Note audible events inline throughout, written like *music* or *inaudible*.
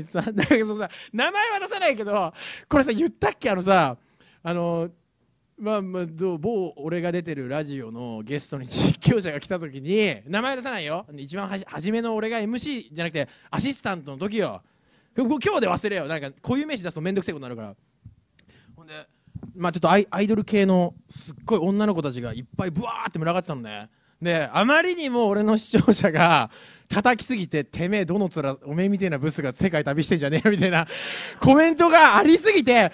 さんかそのさ名前は出さないけどこれさ言ったっけあのさあのまあまあどう某俺が出てるラジオのゲストに実況者が来た時に名前出さないよ一番はじ初めの俺が MC じゃなくてアシスタントの時よ今日で忘れよなんかこういう名詞出すと面倒くせえことになるからほんでまあちょっとアイアイドル系のすっごい女の子たちがいっぱいブワーって群がってたのねであまりにも俺の視聴者が叩きすぎててめえどの面おめえみたいなブスが世界旅してんじゃねえよみたいな *laughs* コメントがありすぎて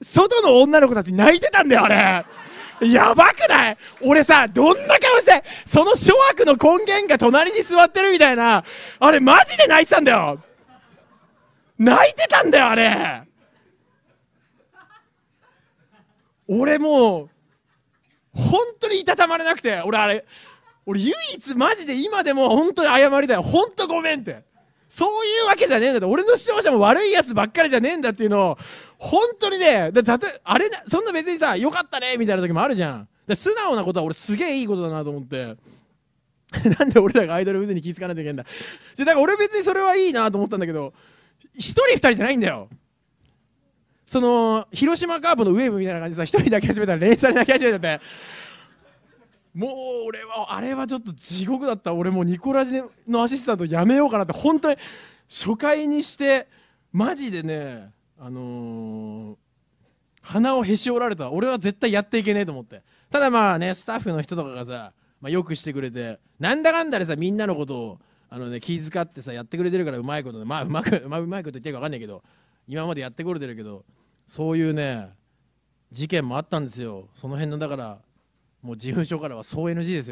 外の女の子たち泣いてたんだよあれやばくない俺さ、どんな顔して、その諸悪の根源が隣に座ってるみたいな、あれマジで泣いてたんだよ泣いてたんだよ、あれ俺もう、本当にいたたまれなくて、俺あれ、俺唯一マジで今でも本当に謝りたい。本当ごめんって。そういうわけじゃねえんだと。俺の視聴者も悪いやつばっかりじゃねえんだっていうのを、本当にね、だたあれそんな別にさ、よかったねみたいな時もあるじゃん。素直なことは俺すげえいいことだなと思って。*laughs* なんで俺らがアイドル渦に気づかないといけないんだ。じゃだから俺別にそれはいいなと思ったんだけど、1人2人じゃないんだよ。その、広島カープのウェーブみたいな感じでさ、1人だけ始めたら連鎖で泣き始めたって。もう俺はあれはちょっと地獄だった俺もニコラジのアシスタントやめようかなって本当に初回にしてマジでねあのー、鼻をへし折られた俺は絶対やっていけねえと思ってただまあねスタッフの人とかがさ、まあ、よくしてくれてなんだかんだでさみんなのことをあの、ね、気遣ってさやってくれてるからうまいことでまあうまく、まあ、うまいこと言ってるか分かんないけど今までやってこれてるけどそういうね事件もあったんですよその辺のだからもう事務所からはそう NG ですよ